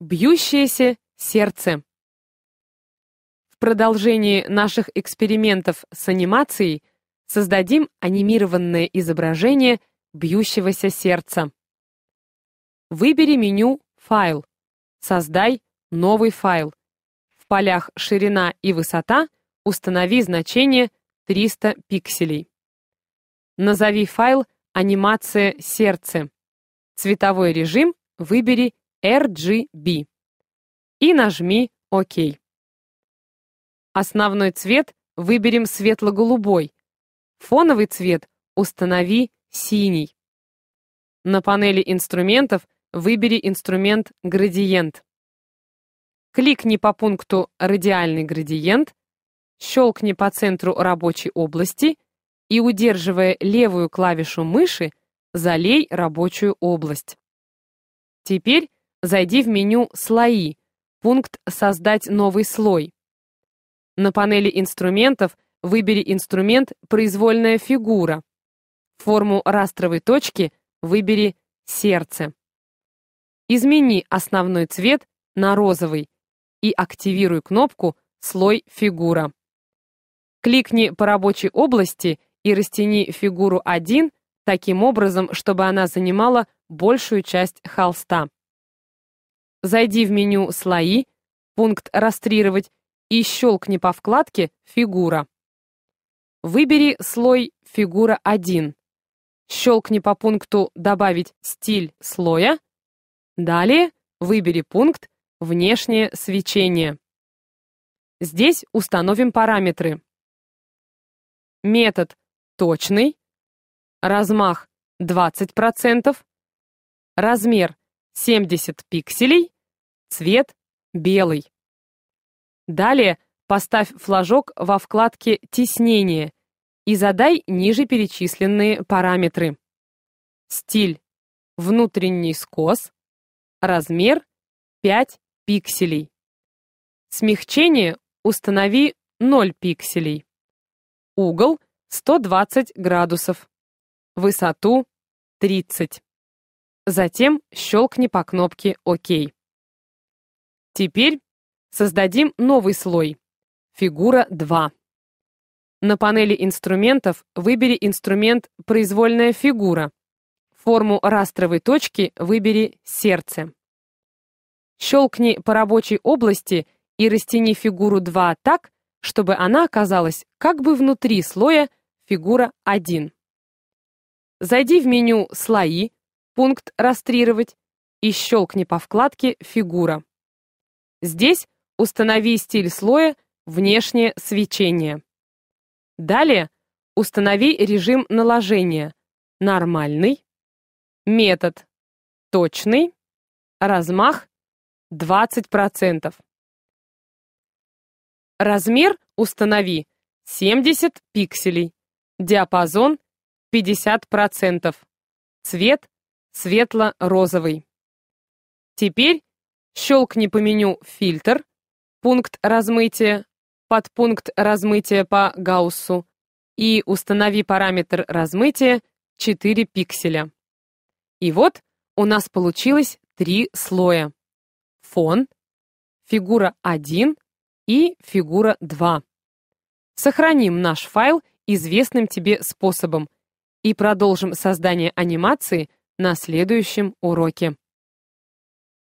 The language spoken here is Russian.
Бьющееся сердце. В продолжении наших экспериментов с анимацией создадим анимированное изображение бьющегося сердца. Выбери меню «Файл». Создай новый файл. В полях «Ширина» и «Высота» установи значение 300 пикселей. Назови файл «Анимация сердце». Цветовой режим выбери RGB и нажми ОК. Основной цвет выберем светло-голубой. Фоновый цвет установи синий. На панели инструментов выбери инструмент «Градиент». Кликни по пункту «Радиальный градиент», щелкни по центру рабочей области и, удерживая левую клавишу мыши, залей рабочую область. Теперь зайди в меню «Слои», пункт «Создать новый слой». На панели инструментов выбери инструмент «Произвольная фигура». Форму растровой точки выбери «Сердце». Измени основной цвет на розовый и активируй кнопку «Слой фигура». Кликни по рабочей области и растяни фигуру 1 таким образом, чтобы она занимала большую часть холста. Зайди в меню «Слои», пункт «Растрировать» и щелкни по вкладке «Фигура». Выбери слой «Фигура 1». Щелкни по пункту «Добавить стиль слоя». Далее выбери пункт «Внешнее свечение». Здесь установим параметры. Метод «Точный», размах 20%, размер 70 пикселей, цвет белый. Далее поставь флажок во вкладке «Теснение» и задай ниже перечисленные параметры. Стиль – внутренний скос, размер – 5 пикселей. Смягчение установи 0 пикселей. Угол – 120 градусов. Высоту – 30. Затем щелкни по кнопке «Ок». Теперь создадим новый слой. Фигура 2. На панели инструментов выбери инструмент «Произвольная фигура». Форму растровой точки выбери «Сердце». Щелкни по рабочей области и растяни фигуру 2 так, чтобы она оказалась как бы внутри слоя фигура 1. Зайди в меню «Слои», пункт «Растрировать» и щелкни по вкладке «Фигура». Здесь установи стиль слоя «Внешнее свечение». Далее установи режим наложения «Нормальный», «Метод», «Точный», «Размах», «20%». Размер установи 70 пикселей, диапазон 50%, цвет светло-розовый. Теперь щелкни по меню «Фильтр», пункт размытия, подпункт размытия по гауссу и установи параметр размытия 4 пикселя. И вот у нас получилось три слоя. Фон, фигура 1 и фигура 2. Сохраним наш файл известным тебе способом и продолжим создание анимации – на следующем уроке.